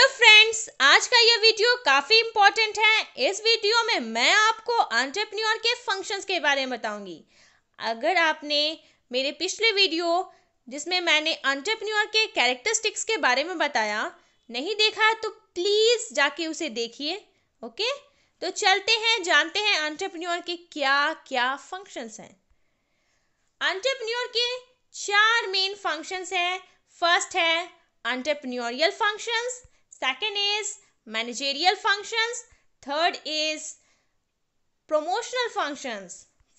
Hello friends आज का ये वीडियो काफ़ी इम्पोर्टेंट है इस वीडियो में मैं आपको आंट्रप्रन्योर के फंक्शंस के बारे में बताऊंगी अगर आपने मेरे पिछले वीडियो जिसमें मैंने एंटरप्रन्योर के कैरेक्टरिस्टिक्स के बारे में बताया नहीं देखा तो प्लीज़ जाके उसे देखिए ओके तो चलते हैं जानते हैं आंट्रप्रन्योर के क्या क्या फंक्शंस हैं आंट्रप्रन्योर के चार मेन फंक्शंस हैं फर्स्ट है entrepreneurial functions second is managerial functions third is promotional functions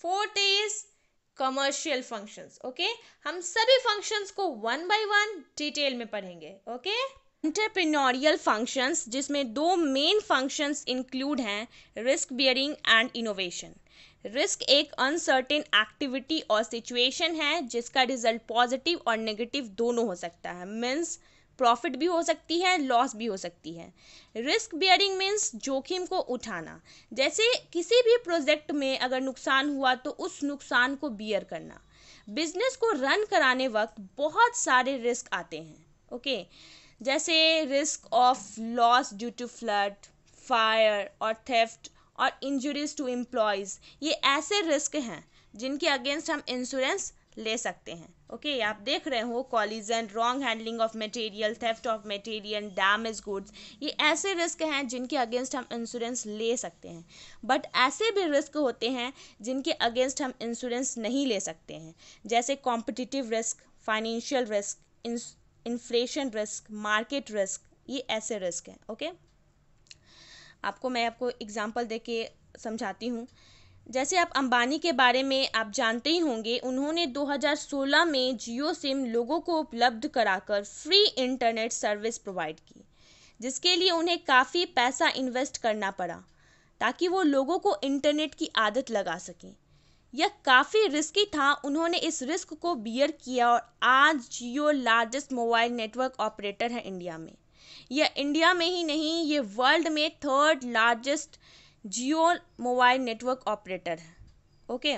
fourth is commercial functions okay हम सभी फंक्शंस को वन बाय वन डिटेल में पढ़ेंगे ओके एंटरप्रेन्योरियल फंक्शंस जिसमें दो मेन फंक्शंस इंक्लूड हैं risk bearing and innovation risk एक uncertain activity और सिचुएशन है जिसका रिजल्ट पॉजिटिव और नेगेटिव दोनों हो सकता है मीन्स प्रॉफिट भी हो सकती है लॉस भी हो सकती है रिस्क बियरिंग मीन्स जोखिम को उठाना जैसे किसी भी प्रोजेक्ट में अगर नुकसान हुआ तो उस नुकसान को बियर करना बिजनेस को रन कराने वक्त बहुत सारे रिस्क आते हैं ओके जैसे risk of loss due to flood fire और थेफ्ट और इंजरीज टू एम्प्लॉयज़ ये ऐसे रिस्क हैं जिनके अगेंस्ट हम इंश्योरेंस ले सकते हैं ओके okay, आप देख रहे हो collision wrong handling of material theft of material damage goods ये ऐसे रिस्क हैं जिनके अगेंस्ट हम इंश्योरेंस ले सकते हैं बट ऐसे भी रिस्क होते हैं जिनके अगेंस्ट हम इंश्योरेंस नहीं ले सकते हैं जैसे competitive risk financial risk inflation risk market risk ये ऐसे रिस्क हैं ओके okay? आपको मैं आपको एग्जाम्पल दे के समझाती हूँ जैसे आप अंबानी के बारे में आप जानते ही होंगे उन्होंने 2016 में जियो सिम लोगों को उपलब्ध कराकर फ्री इंटरनेट सर्विस प्रोवाइड की जिसके लिए उन्हें काफ़ी पैसा इन्वेस्ट करना पड़ा ताकि वो लोगों को इंटरनेट की आदत लगा सकें यह काफ़ी रिस्की था उन्होंने इस रिस्क को बियर किया और आज Jio largest mobile network operator है इंडिया में यह इंडिया में ही नहीं ये वर्ल्ड में third largest Jio mobile network operator है ओके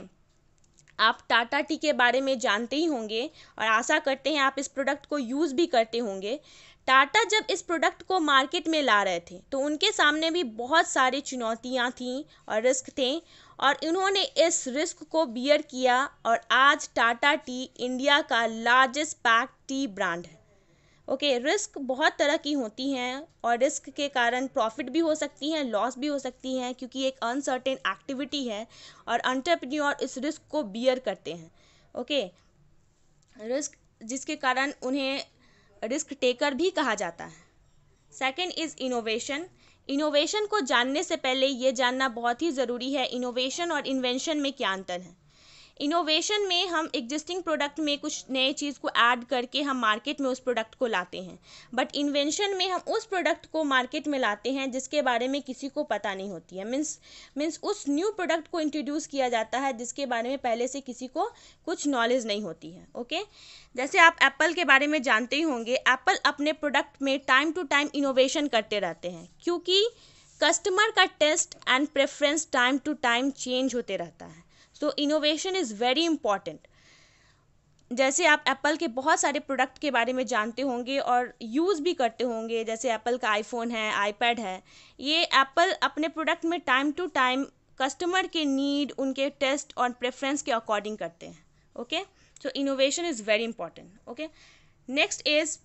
आप टाटा टी के बारे में जानते ही होंगे और आशा करते हैं आप इस प्रोडक्ट को यूज़ भी करते होंगे टाटा जब इस प्रोडक्ट को मार्केट में ला रहे थे तो उनके सामने भी बहुत सारी चुनौतियाँ थीं और रिस्क थे और इन्होंने इस रिस्क को बियर किया और आज टाटा टी इंडिया का लार्जेस्ट पैक टी ब्रांड है ओके रिस्क बहुत तरह की होती हैं और रिस्क के कारण प्रॉफिट भी हो सकती हैं लॉस भी हो सकती हैं क्योंकि एक अनसर्टेन एक्टिविटी है और अंटरप्रन्योर इस रिस्क को बियर करते हैं ओके रिस्क जिसके कारण उन्हें रिस्क टेकर भी कहा जाता है सेकेंड इज़ इनोवेशन इनोवेशन को जानने से पहले ये जानना बहुत ही ज़रूरी है इनोवेशन और इन्वेंशन में क्या अंतर है इनोवेशन में हम एग्जिस्टिंग प्रोडक्ट में कुछ नए चीज़ को ऐड करके हम मार्केट में उस प्रोडक्ट को लाते हैं बट इन्वेंशन में हम उस प्रोडक्ट को मार्केट में लाते हैं जिसके बारे में किसी को पता नहीं होती है मीन्स मीन्स उस न्यू प्रोडक्ट को इंट्रोड्यूस किया जाता है जिसके बारे में पहले से किसी को कुछ नॉलेज नहीं होती है ओके okay? जैसे आप एप्पल के बारे में जानते ही होंगे एप्पल अपने प्रोडक्ट में टाइम टू टाइम इनोवेशन करते रहते हैं क्योंकि कस्टमर का taste and preference time to time change होते रहता है तो इनोवेशन इज़ वेरी इंपॉर्टेंट जैसे आप एप्पल के बहुत सारे प्रोडक्ट के बारे में जानते होंगे और यूज़ भी करते होंगे जैसे एप्पल का आईफोन है आईपैड है ये एप्पल अपने प्रोडक्ट में टाइम टू टाइम कस्टमर के नीड उनके टेस्ट और प्रेफरेंस के अकॉर्डिंग करते हैं okay so innovation is very important okay next is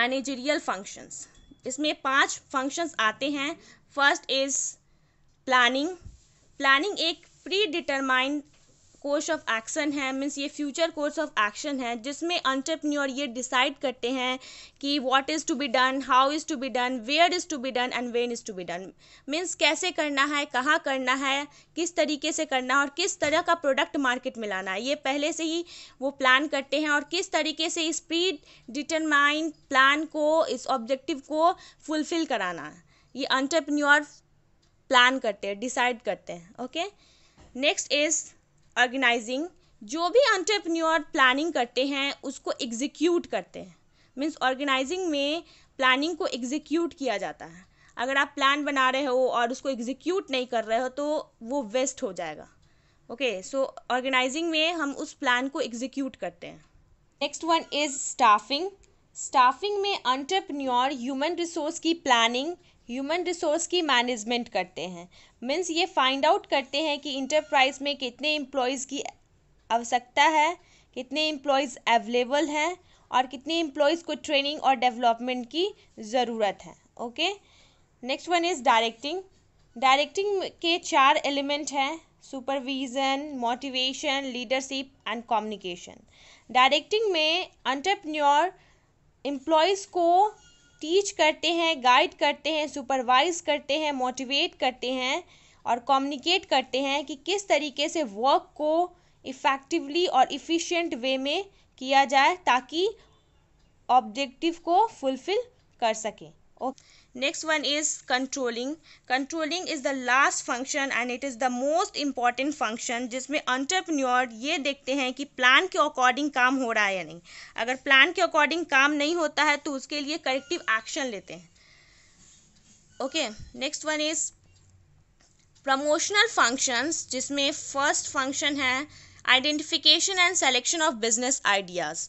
managerial functions इसमें पांच फंक्शंस आते हैं फर्स्ट इज़ प्लानिंग प्लानिंग एक pre determined course of action है मीन्स ये फ्यूचर कोर्स ऑफ एक्शन है जिसमें अंटरप्रन्योर ये डिसाइड करते हैं कि what is to be done how is to be done where is to be done and when is to be done means कैसे करना है कहाँ करना है किस तरीके से करना है और किस तरह का प्रोडक्ट मार्केट में लाना है ये पहले से ही वो प्लान करते हैं और किस तरीके से इस प्री डिटरमाइंड प्लान को इस ऑब्जेक्टिव को फुलफिल कराना ये अंटरप्रन्योर प्लान करते हैं डिसाइड करते हैं okay okay? Next is organizing जो भी अंटरप्रन्योर प्लानिंग करते हैं उसको एग्जीक्यूट करते हैं मीन्स ऑर्गेनाइजिंग में प्लानिंग को एग्जीक्यूट किया जाता है अगर आप प्लान बना रहे हो और उसको एग्जीक्यूट नहीं कर रहे हो तो वो वेस्ट हो जाएगा ओके सो ऑर्गेनाइजिंग में हम उस प्लान को एग्जीक्यूट करते हैं next one is staffing staffing में अंटरप्रन्योर ह्यूमन रिसोर्स की प्लानिंग ह्यूमन रिसोर्स की मैनेजमेंट करते हैं मीन्स ये फाइंड आउट करते हैं कि इंटरप्राइज में कितने एम्प्लॉयज़ की आवश्यकता है कितने एम्प्लॉयज़ अवेलेबल हैं और कितने एम्प्लॉयज़ को ट्रेनिंग और डेवलपमेंट की ज़रूरत है okay next one is directing directing के चार एलिमेंट हैं supervision motivation leadership and communication directing में अंटरप्रन्योर एम्प्लॉयज़ को टीच करते हैं गाइड करते हैं सुपरवाइज करते हैं मोटिवेट करते हैं और कम्युनिकेट करते हैं कि किस तरीके से वर्क को इफ़ेक्टिवली और इफ़िशेंट वे में किया जाए ताकि ऑब्जेक्टिव को फुलफ़िल कर सकें okay next one is controlling controlling is the last function and it is the most important function जिसमें entrepreneur ये देखते हैं कि प्लान के अकॉर्डिंग काम हो रहा है या नहीं अगर प्लान के अकॉर्डिंग काम नहीं होता है तो उसके लिए करेक्टिव एक्शन लेते हैं okay next one is promotional functions जिसमें फर्स्ट फंक्शन है identification and selection of business ideas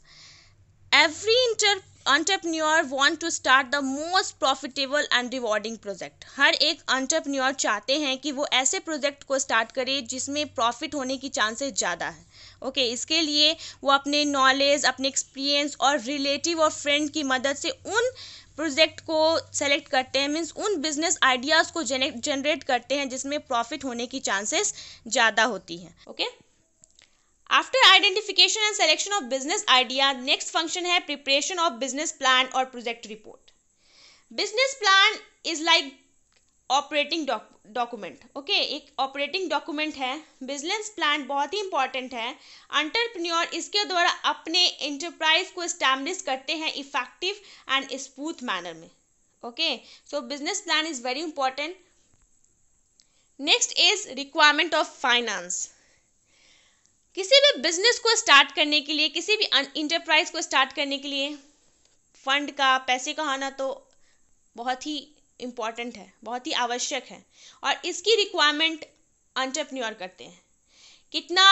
every inter entrepreneur want to start the most profitable and rewarding project हर एक अंटरप्रन्योर चाहते हैं कि वो ऐसे प्रोजेक्ट को स्टार्ट करे जिसमें प्रॉफिट होने की चांसेस ज़्यादा है ओके okay, इसके लिए वो अपने नॉलेज अपने एक्सपीरियंस और रिलेटिव और फ्रेंड की मदद से उन प्रोजेक्ट को सेलेक्ट करते हैं मीन्स उन बिजनेस आइडियाज़ को जनरेट करते हैं जिसमें प्रॉफिट होने की चांसेस ज़्यादा होती हैं okay okay? After identification and selection of business idea next function है प्रिपरेशन ऑफ बिजनेस प्लान और project report business plan is like operating document okay एक ऑपरेटिंग डॉक्यूमेंट है बिजनेस प्लान बहुत ही इंपॉर्टेंट है अंटरप्रन्योर इसके द्वारा अपने इंटरप्राइज को स्टैब्लिश करते हैं इफेक्टिव एंड स्मूथ मैनर में okay so business plan is very important next is requirement of finance किसी भी बिजनेस को स्टार्ट करने के लिए किसी भी इंटरप्राइज को स्टार्ट करने के लिए फंड का पैसे का आना तो बहुत ही इम्पॉर्टेंट है बहुत ही आवश्यक है और इसकी रिक्वायरमेंट अंटरप्रन्योर करते हैं कितना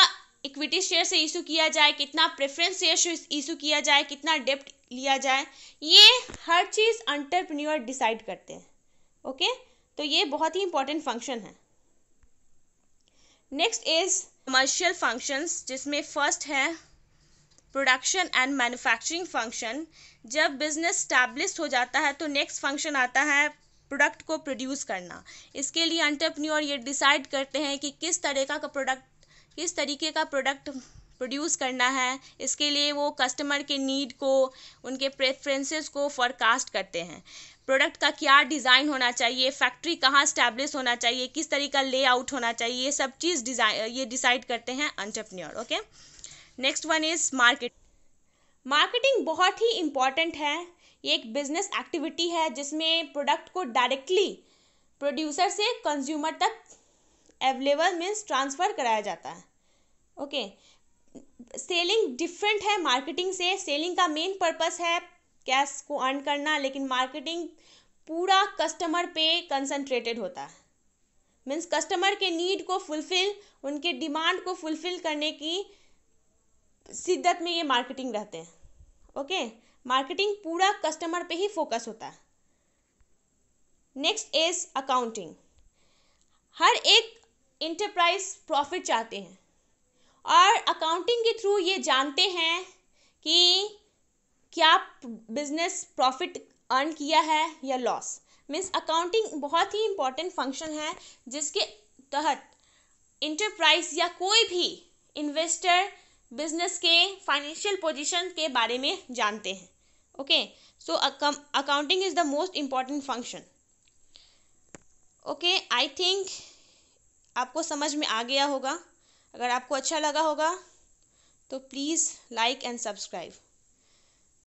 इक्विटी शेयर से इशू किया जाए कितना प्रेफरेंस शेयर से इशू किया जाए कितना डेप्ट लिया जाए ये हर चीज़ अंटरप्रन्योर डिसाइड करते हैं ओके तो ये बहुत ही इंपॉर्टेंट फंक्शन है नेक्स्ट इज़ कमर्शियल फंक्शंस जिसमें फर्स्ट है प्रोडक्शन एंड मैन्युफैक्चरिंग फंक्शन जब बिजनेस स्टैब्लिश हो जाता है तो नेक्स्ट फंक्शन आता है प्रोडक्ट को प्रोड्यूस करना इसके लिए अंटरप्रन्योर ये डिसाइड करते हैं कि किस तरह का प्रोडक्ट किस तरीके का प्रोडक्ट प्रोड्यूस करना है इसके लिए वो कस्टमर के नीड को उनके प्रेफरेंसेस को फॉरकास्ट करते हैं प्रोडक्ट का क्या डिज़ाइन होना चाहिए फैक्ट्री कहाँ स्टैब्लिश होना चाहिए किस तरीके का लेआउट होना चाहिए ये सब चीज़ डिज़ाइन ये डिसाइड करते हैं entrepreneur okay next one is market marketing बहुत ही इम्पॉर्टेंट है ये एक बिजनेस एक्टिविटी है जिसमें प्रोडक्ट को डायरेक्टली प्रोड्यूसर से कंज्यूमर तक अवेलेबल मीन्स ट्रांसफ़र कराया जाता है ओके okay. सेलिंग डिफरेंट है मार्केटिंग से सेलिंग का मेन पर्पस है कैश को अर्न करना लेकिन मार्केटिंग पूरा कस्टमर पे कंसंट्रेटेड होता है मीन्स कस्टमर के नीड को फुलफिल उनके डिमांड को फुलफिल करने की शिद्दत में ये मार्केटिंग रहते हैं ओके मार्केटिंग पूरा कस्टमर पे ही फोकस होता है नेक्स्ट इज अकाउंटिंग हर एक इंटरप्राइज प्रॉफिट चाहते हैं और अकाउंटिंग के थ्रू ये जानते हैं कि क्या बिजनेस प्रॉफिट अर्न किया है या लॉस मीन्स अकाउंटिंग बहुत ही इम्पॉर्टेंट फंक्शन है जिसके तहत इंटरप्राइज या कोई भी इन्वेस्टर बिजनेस के फाइनेंशियल पोजीशन के बारे में जानते हैं okay so accounting is the most important function okay I think आपको समझ में आ गया होगा अगर आपको अच्छा लगा होगा तो प्लीज़ लाइक एंड सब्सक्राइब